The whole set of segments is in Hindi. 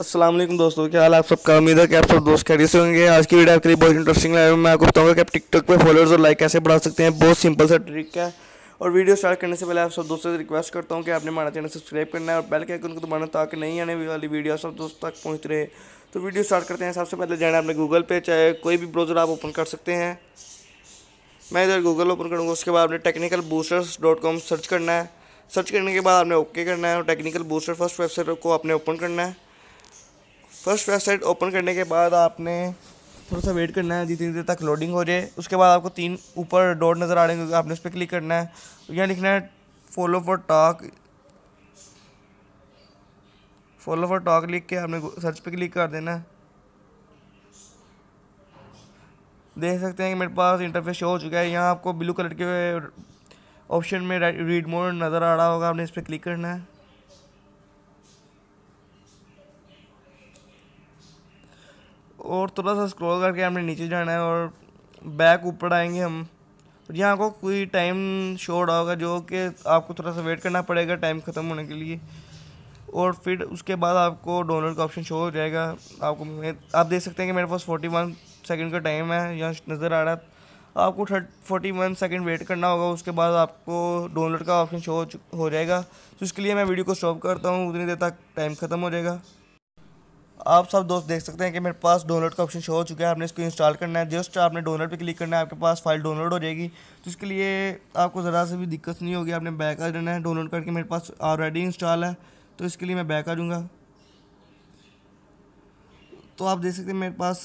असलम दोस्तों क्या हाल आप सबका उम्मीद है कि आप सब दोस्त खैरियत होंगे आज की वीडियो आपके लिए बहुत इंटरेस्टिंग है मैं आपको बताऊंगा कि आप टिकटॉक पे फॉलोअर्स और लाइक कैसे बढ़ा सकते हैं बहुत सिंपल सा ट्रिक है और वीडियो स्टार्ट करने से पहले आप सब दोस्तों से रिक्वेस्ट करता हूँ कि आपने हमारा चैनल सब्सक्राइब करना है और बेल के आइकन को दबाना ताकि नहीं आने वाली वीडियो सब दोस्त तक पहुँच रहे तो वीडियो स्टार्ट करते हैं सबसे पहले जाना आपने गूगल पे चाहे कोई भी ब्राउज़र आप ओपन कर सकते हैं मैं इधर गूगल ओपन करूँगा उसके बाद आपने technical boosters dot com search करना है सर्च करने के बाद आपने ओके करना है और टेक्निकल बूस्टर फर्स्ट वेबसाइट को आपने ओपन करना है फर्स्ट वेबसाइट ओपन करने के बाद आपने थोड़ा सा वेट करना है जितनी देर तक लोडिंग हो जाए उसके बाद आपको तीन ऊपर डॉट नज़र आ रहे हैं आपने उस पर क्लिक करना है यहाँ लिखना है follow for talk follow for talk लिख के आपने सर्च पे क्लिक कर देना है देख सकते हैं कि मेरे पास इंटरफेस शो हो चुका है यहाँ आपको ब्लू कलर के ऑप्शन में रीड मोड नज़र आ रहा होगा आपने इस पर क्लिक करना है और थोड़ा सा स्क्रॉल करके हमने नीचे जाना है और बैक ऊपर आएंगे हम और यहाँ को कोई टाइम शो रहा होगा जो कि आपको थोड़ा सा वेट करना पड़ेगा टाइम ख़त्म होने के लिए और फिर उसके बाद आपको डाउनलोड का ऑप्शन शो हो जाएगा आपको आप देख सकते हैं कि मेरे पास फोर्टी वन सेकेंड का टाइम है यहाँ नज़र आ रहा है आपको थर्ट फोर्टी वन सेकेंड वेट करना होगा उसके बाद आपको डाउनलोड का ऑप्शन शो हो जाएगा तो इसके लिए मैं वीडियो को स्टॉप करता हूँ उतनी देर तक टाइम ख़त्म हो जाएगा आप सब दोस्त देख सकते हैं कि मेरे पास डाउनलोड का ऑप्शन शो हो चुका है आपने इसको इंस्टॉल करना है जस्ट आपने डाउनलोड पे क्लिक करना है आपके पास फाइल डाउनलोड हो जाएगी तो इसके लिए आपको ज़रा से भी दिक्कत नहीं होगी आपने बैक आ जाना है डाउनलोड करके मेरे पास ऑलरेडी इंस्टॉल है तो इसके लिए मैं बैक आ जाऊँगा तो आप देख सकते हैं मेरे पास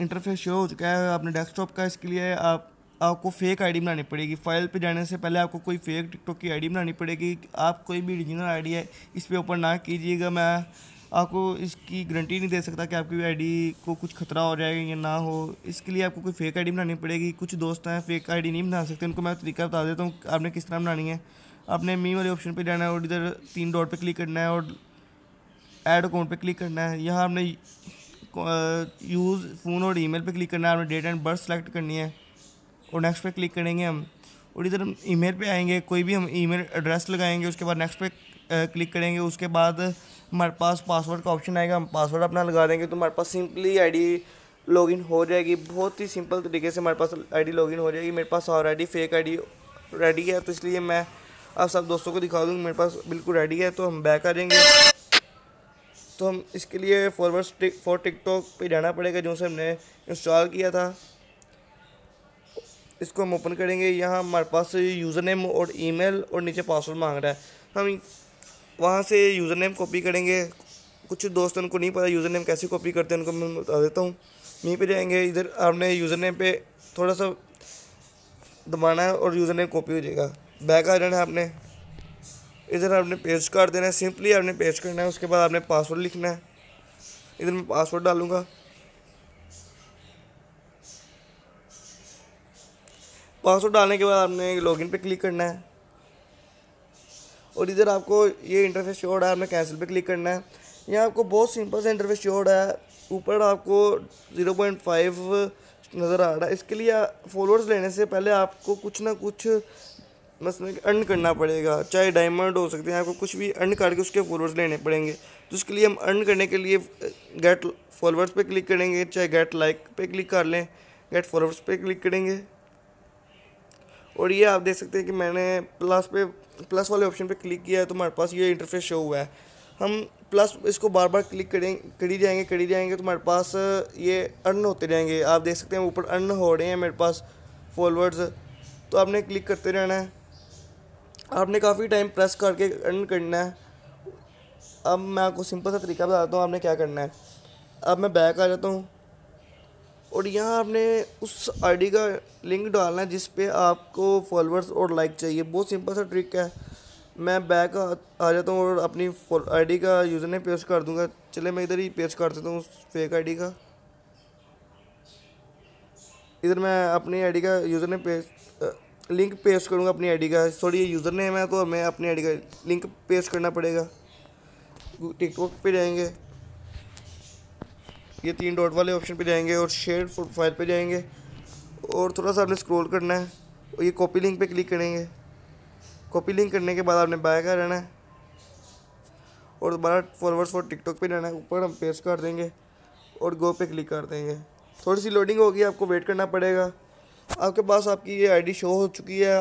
इंटरफेस शो हो चुका है आपने डेस्कटॉप का इसके लिए आप आपको फेक आईडी बनानी पड़ेगी फाइल पे जाने से पहले आपको कोई फेक टिकटॉक की आईडी बनानी पड़ेगी आप कोई भी ओरिजिनल आईडी है इस पर ओपन ना कीजिएगा मैं आपको इसकी गारंटी नहीं दे सकता कि आपकी आईडी को कुछ खतरा हो जाएगा या ना हो इसके लिए आपको कोई फेक आईडी बनानी पड़ेगी कुछ दोस्त हैं फेक आईडी नहीं बना सकते उनको मैं तरीका बता देता हूँ आपने किस तरह बनानी है आपने मी वाले ऑप्शन पर जाना है और इधर तीन डॉट पर क्लिक करना है और एड अकाउंट पर क्लिक करना है यहाँ आपने यूज़ फ़ोन और ईमेल पे क्लिक करना है आपने डेट एंड बर्थ सेलेक्ट करनी है और नेक्स्ट पे क्लिक करेंगे हम और इधर हम ईमेल पे आएंगे कोई भी हम ईमेल एड्रेस लगाएंगे उसके बाद नेक्स्ट पे क्लिक करेंगे उसके बाद हमारे पास पासवर्ड का ऑप्शन आएगा हम पासवर्ड अपना लगा देंगे तो हमारे पास सिंपली आईडी लॉगिन हो जाएगी बहुत ही सिंपल तरीके से हमारे पास आईडी लॉगिन हो जाएगी मेरे पास और ऑलरेडी फेक आईडी रेडी है तो इसलिए मैं आप सब दोस्तों को दिखा दूँगी मेरे पास बिल्कुल रेडी है तो हम बैक आ जाएंगे तो हम इसके लिए फॉरवर्ड टिक फॉर टिकटॉक पर जाना पड़ेगा जो से हमने इंस्टॉल किया था इसको हम ओपन करेंगे यहाँ हमारे पास यूज़र नेम और ईमेल और नीचे पासवर्ड मांग रहा है हम वहाँ से यूज़र नेम कॉपी करेंगे कुछ दोस्त उनको नहीं पता यूज़र नेम कैसे कॉपी करते हैं उनको मैं बता देता हूँ यहीं पे जाएंगे इधर आपने यूज़र नेम पे थोड़ा सा दबाना है और यूज़र नेम कॉपी हो जाएगा बैक आ जाना है आपने इधर आपने पेज कार्ड देना है सिंपली आपने पेज करना है उसके बाद आपने पासवर्ड लिखना है इधर मैं पासवर्ड डालूँगा पासवर्ड डालने के बाद आपने लॉगिन पे क्लिक करना है और इधर आपको ये इंटरफेस रहा है आपने कैंसिल पे क्लिक करना है यहाँ आपको बहुत सिंपल सा इंटरफेस रहा है ऊपर आपको ज़ीरो पॉइंट फाइव नज़र आ रहा है इसके लिए फॉलोअर्स लेने से पहले आपको कुछ ना कुछ मतलब अर्न करना पड़ेगा चाहे डायमंड हो सकते हैं आपको कुछ भी अर्न करके उसके फॉलोअर्स लेने पड़ेंगे तो उसके लिए हम अर्न करने के लिए गेट फॉलोअर्स पे क्लिक करेंगे चाहे गेट लाइक पे क्लिक कर लें गेट फॉलोअर्स पे क्लिक करेंगे और ये आप देख सकते हैं कि मैंने प्लस पे प्लस वाले ऑप्शन पे क्लिक किया है तो हमारे पास ये इंटरफेस शो हुआ है हम प्लस इसको बार बार क्लिक करें करी जाएंगे करी जाएंगे तो हमारे पास ये अर्न होते रहेंगे आप देख सकते हैं ऊपर अर्न हो रहे हैं मेरे पास फॉलोअर्स तो आपने क्लिक करते रहना है आपने काफ़ी टाइम प्रेस करके अर्न करना है अब मैं आपको सिंपल सा तरीका बताता हूँ आपने क्या करना है अब मैं बैक आ जाता हूँ और यहाँ आपने उस आईडी का लिंक डालना है जिस पे आपको फॉलोअर्स और लाइक चाहिए बहुत सिंपल सा ट्रिक है मैं बैक आ जाता हूँ और अपनी आईडी का यूज़र ने पेश कर दूँगा चले मैं इधर ही पेश कर देता हूँ उस फेक आईडी का इधर मैं अपनी आईडी का यूज़र ने पेश लिंक पेश करूँगा अपनी आईडी का सॉरी ये यूज़र नेम है तो मैं अपनी आई का लिंक पेश करना पड़ेगा टिकटॉक पर जाएंगे ये तीन डॉट वाले ऑप्शन पे जाएंगे और शेयर प्रोफाइल पे जाएंगे और थोड़ा सा आपने स्क्रॉल करना है और ये कॉपी लिंक पे क्लिक करेंगे कॉपी लिंक करने के बाद आपने बाय का रहना है और दोबारा फॉरवर्ड फॉर टिकटॉक पे रहना है ऊपर हम पेस्ट कर देंगे और गो पे क्लिक कर देंगे थोड़ी सी लोडिंग होगी आपको वेट करना पड़ेगा आपके पास आपकी ये आई शो हो चुकी है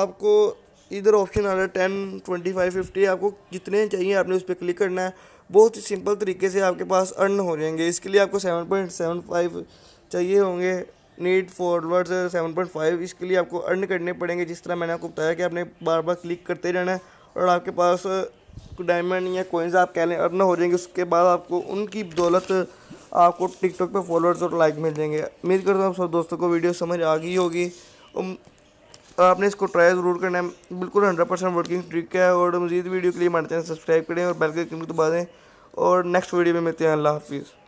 आपको इधर ऑप्शन आ रहा है टेन ट्वेंटी फाइव फिफ्टी आपको जितने चाहिए आपने उस पर क्लिक करना है बहुत ही सिंपल तरीके से आपके पास अर्न हो जाएंगे इसके लिए आपको सेवन पॉइंट सेवन फाइव चाहिए होंगे need forward seven point five इसके लिए आपको अर्न करने पड़ेंगे जिस तरह मैंने आपको बताया कि आपने बार बार क्लिक करते रहना है और आपके पास डायमंड या कोइंस आप कह लें अर्न हो जाएंगे उसके बाद आपको उनकी बदौलत आपको टिकटॉक पर फॉलोअर्स और लाइक मिल जाएंगे उम्मीद करता हूँ आप सब दोस्तों को वीडियो समझ आ गई होगी तो आपने इसको ट्राई ज़रूर करना है बिल्कुल हंड्रेड परसेंट वर्किंग ट्रिक है और मजीद वीडियो के लिए हमारे चैनल सब्सक्राइब करें और बेल के क्लिक दबा दें और नेक्स्ट वीडियो में मिलते हैं अल्लाह हाफिज़